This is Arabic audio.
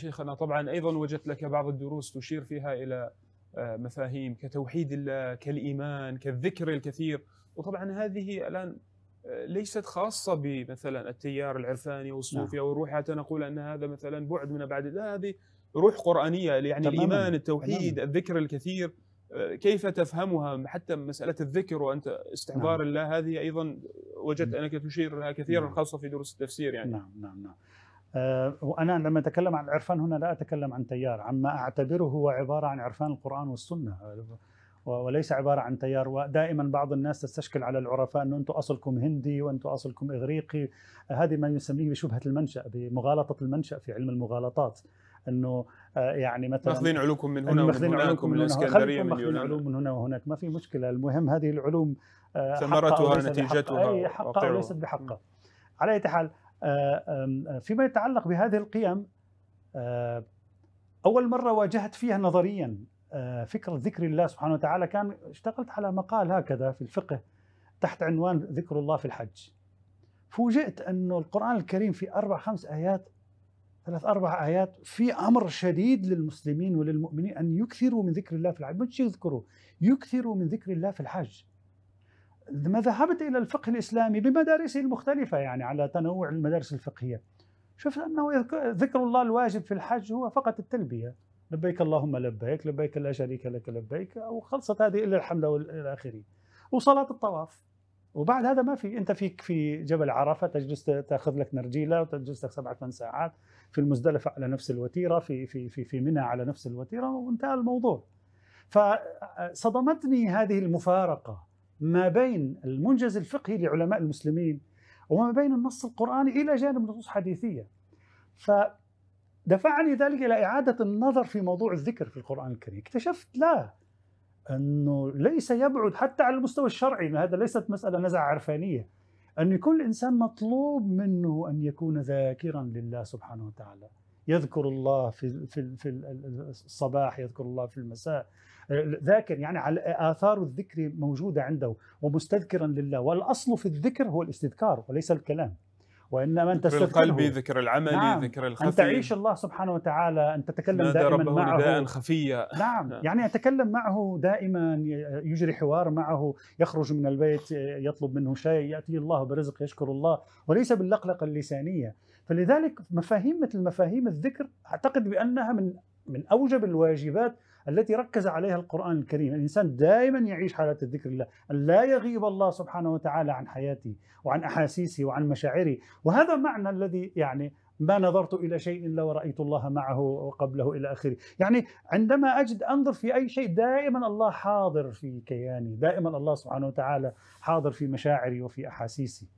شيخنا طبعا أيضا وجدت لك بعض الدروس تشير فيها إلى آه، مفاهيم كتوحيد الله كالإيمان كالذكر الكثير وطبعا هذه الآن آه، ليست خاصة بمثلا التيار العرفاني والصوفي نعم. والروح حتى نقول أن هذا مثلا بعد من بعد لا هذه روح قرآنية يعني تماماً. الإيمان التوحيد تماماً. الذكر الكثير آه، كيف تفهمها حتى مسألة الذكر وأنت استحضار نعم. الله هذه أيضا وجدت نعم. أنك تشير لها كثيرا نعم. خاصة في دروس التفسير يعني نعم نعم نعم آه، وأنا لما أتكلم عن العرفان هنا لا أتكلم عن تيار عما أعتبره هو عبارة عن عرفان القرآن والسنة وليس عبارة عن تيار ودائما بعض الناس تستشكل على العرفاء أنه أنتم أصلكم هندي وأنتم أصلكم إغريقي هذه ما يسميه بشبهة المنشأ بمغالطة المنشأ في علم المغالطات أنه آه، يعني مثلا ماخذين علومكم من هنا ماخذين علومكم من, الاسكندريه من اليونان علوم من هنا وهناك ما في مشكله المهم هذه العلوم آه، ثمرتها نتيجتها اي حقها وليست بحقها على اي حال آه، آه، فيما يتعلق بهذه القيم آه، أول مرة واجهت فيها نظريا فكرة ذكر الله سبحانه وتعالى كان اشتغلت على مقال هكذا في الفقه تحت عنوان ذكر الله في الحج فوجئت أنه القرآن الكريم في أربع خمس آيات ثلاث أربع آيات في أمر شديد للمسلمين وللمؤمنين أن يكثروا من ذكر الله في الحج مش يذكروا يكثروا من ذكر الله في الحج لما ذهبت الى الفقه الاسلامي بمدارسه المختلفه يعني على تنوع المدارس الفقهيه شفت انه ذكر الله الواجب في الحج هو فقط التلبيه لبيك اللهم لبيك لبيك لا شريك لك لبيك او خلصت هذه الا الحمد والى اخره وصلاه الطواف وبعد هذا ما في انت فيك في جبل عرفه تجلس تاخذ لك نرجيله وتجلس لك سبعة ثمان ساعات في المزدلفه على نفس الوتيره في في في في منى على نفس الوتيره وانتهى الموضوع فصدمتني هذه المفارقه ما بين المنجز الفقهي لعلماء المسلمين وما بين النص القرآني إلى جانب نصوص حديثية فدفعني ذلك إلى إعادة النظر في موضوع الذكر في القرآن الكريم اكتشفت لا أنه ليس يبعد حتى على المستوى الشرعي هذا ليست مسألة نزعة عرفانية أن كل إنسان مطلوب منه أن يكون ذاكرا لله سبحانه وتعالى يذكر الله في في في الصباح يذكر الله في المساء آه، ذاكر يعني على اثار الذكر موجوده عنده ومستذكرا لله والاصل في الذكر هو الاستذكار وليس الكلام وانما انت ذكر القلب ذكر العمل نعم. ذكر الخفي ان تعيش الله سبحانه وتعالى ان تتكلم دائما ربه معه نداء خفيا نعم. نعم يعني اتكلم معه دائما يجري حوار معه يخرج من البيت يطلب منه شيء ياتي الله برزق يشكر الله وليس باللقلقه اللسانيه فلذلك مفاهيم مثل مفاهيم الذكر اعتقد بانها من من اوجب الواجبات التي ركز عليها القرآن الكريم الإنسان دائما يعيش حالة الذكر الله أن لا يغيب الله سبحانه وتعالى عن حياته وعن أحاسيسه وعن مشاعره وهذا معنى الذي يعني ما نظرت إلى شيء إلا ورأيت الله معه وقبله إلى آخره يعني عندما أجد أنظر في أي شيء دائما الله حاضر في كياني دائما الله سبحانه وتعالى حاضر في مشاعري وفي أحاسيسي